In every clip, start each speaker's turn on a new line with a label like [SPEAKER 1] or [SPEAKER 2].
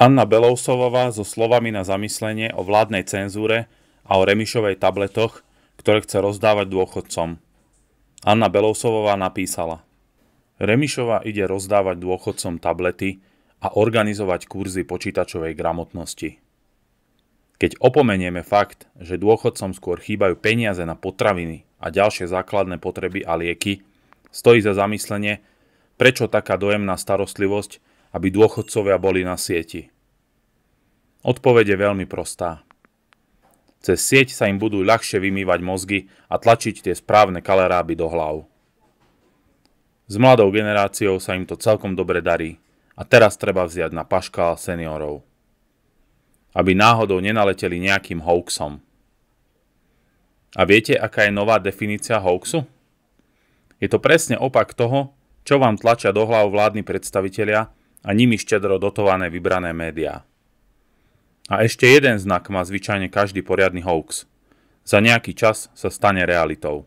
[SPEAKER 1] Anna Belousovová so slovami na zamyslenie o vládnej cenzúre a o Remišovej tabletoch, ktoré chce rozdávať dôchodcom. Anna Belousovová napísala Remišová ide rozdávať dôchodcom tablety a organizovať kurzy počítačovej gramotnosti. Keď opomenieme fakt, že dôchodcom skôr chýbajú peniaze na potraviny a ďalšie základné potreby a lieky, stojí za zamyslenie, prečo taká dojemná starostlivosť aby dôchodcovia boli na sieti? Odpoveď je veľmi prostá. Cez sieť sa im budú ľahšie vymývať mozgy a tlačiť tie správne kaleráby do hlav. S mladou generáciou sa im to celkom dobre darí a teraz treba vziať na paškál seniorov. Aby náhodou nenaleteli nejakým hoaxom. A viete, aká je nová definícia hoaxu? Je to presne opak toho, čo vám tlačia do hlav vládni predstavitelia a nimi štedro dotované vybrané médiá. A ešte jeden znak má zvyčajne každý poriadny hoax. Za nejaký čas sa stane realitou.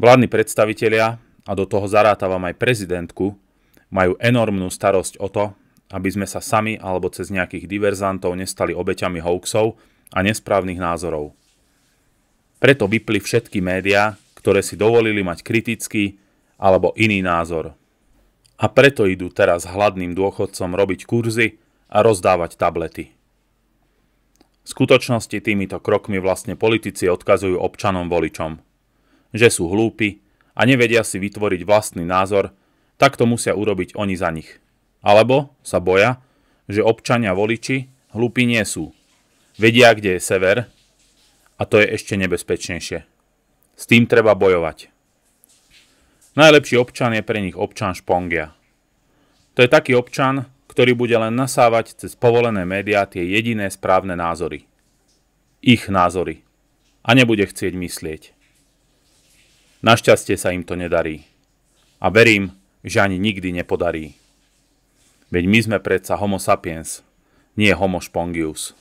[SPEAKER 1] Vládni predstavitelia, a do toho zarátavam aj prezidentku, majú enormnú starosť o to, aby sme sa sami alebo cez nejakých diverzantov nestali obeťami hoaxov a nesprávnych názorov. Preto vypli všetky médiá, ktoré si dovolili mať kritický alebo iný názor. A preto idú teraz hladným dôchodcom robiť kurzy a rozdávať tablety. V skutočnosti týmito krokmi vlastne politici odkazujú občanom voličom, že sú hlúpi a nevedia si vytvoriť vlastný názor, tak to musia urobiť oni za nich. Alebo sa boja, že občania voliči hlúpi nie sú. Vedia, kde je sever a to je ešte nebezpečnejšie. S tým treba bojovať. Najlepší občan je pre nich občan špongia. To je taký občan, ktorý bude len nasávať cez povolené médiá tie jediné správne názory. Ich názory. A nebude chcieť myslieť. Našťastie sa im to nedarí. A verím, že ani nikdy nepodarí. Veď my sme predsa homo sapiens, nie homo Špongius.